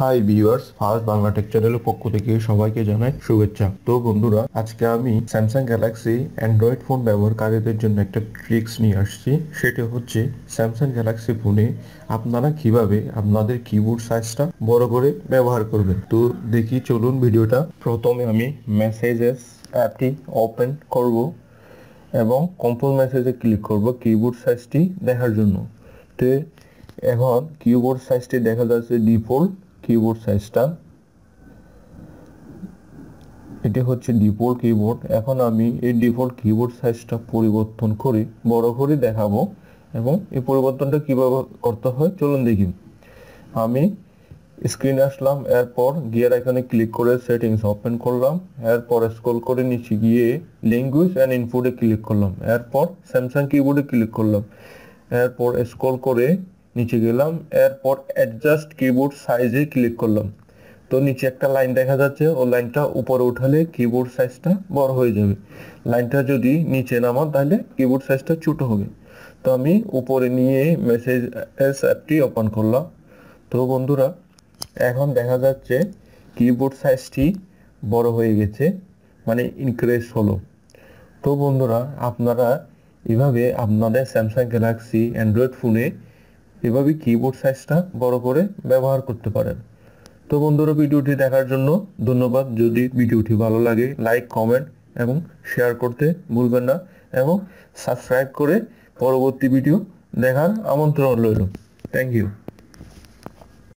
high viewers first Bangla tech চ্যানেলের পক্ষ থেকে সবাইকে জানাই শুভেচ্ছা তো বন্ধুরা আজকে আমি স্যামসাং গ্যালাক্সি অ্যান্ড্রয়েড ফোন ব্যবহারকারীদের জন্য একটা ট্রিক্স নিয়ে আসছি সেটা হচ্ছে স্যামসাং গ্যালাক্সি ফোনে আপনারা কিভাবে আপনাদের কিবোর্ড সাইজটা বড় করে ব্যবহার করবেন তো দেখি চলুন ভিডিওটা প্রথমে আমি মেসেজেস অ্যাপটি ওপেন করব এবং কন্ট্রোল মেসেজে ক্লিক করব কিবোর্ড সাইজটি দেখার জন্য তো এখন কিবোর্ড সাইজটি দেখা যাচ্ছে ডিফল্ট কিবোর্ড সাইজটা এটি হচ্ছে ডিফল্ট কিবোর্ড এখন আমি এই ডিফল্ট কিবোর্ড সাইজটা পরিবর্তন করে বড় করে দেখাবো এবং এই পরিবর্তনটা কিভাবে করতে হয় চলুন দেখি আমি স্ক্রিনে আসলাম এরপর গিয়ার আইকনে ক্লিক করে সেটিংস ওপেন করলাম এরপর স্ক্রল করে নিচে গিয়ে ল্যাঙ্গুয়েজ অ্যান্ড ইনপুটে ক্লিক করলাম এরপর স্যামসাং কিবোর্ডে ক্লিক করলাম এরপর স্ক্রল করে নিচে গেলাম এরপর অ্যাডজাস্ট কিবোর্ড সাইজে ক্লিক করলাম তো নিচে একটা লাইন দেখা যাচ্ছে ও লাইনটা উপরে উঠালে কিবোর্ড সাইজটা বড় হয়ে যাবে লাইনটা যদি নিচে নামা তাহলে কিবোর্ড সাইজটা ছোটো হবে তো আমি উপরে নিয়ে মেসেজ এস অ্যাপটি ওপেন করলাম তো বন্ধুরা এখন দেখা যাচ্ছে কিবোর্ড সাইজটি বড় হয়ে গেছে মানে ইনক্রিজ হলো তো বন্ধুরা আপনারা এভাবে আপনাদের স্যামসাং গ্যালাক্সি অ্যান্ড্রয়েড ফোনে এভাবে কিবোর্ড সাইজটা বড় করে ব্যবহার করতে পারেন তো বন্ধুরা ভিডিওটি দেখার জন্য ধন্যবাদ যদি ভিডিওটি ভালো লাগে লাইক কমেন্ট এবং শেয়ার করতে ভুলবেন না এবং সাবস্ক্রাইব করে পরবর্তী ভিডিও দেখার আমন্ত্রণ রইল থ্যাংক ইউ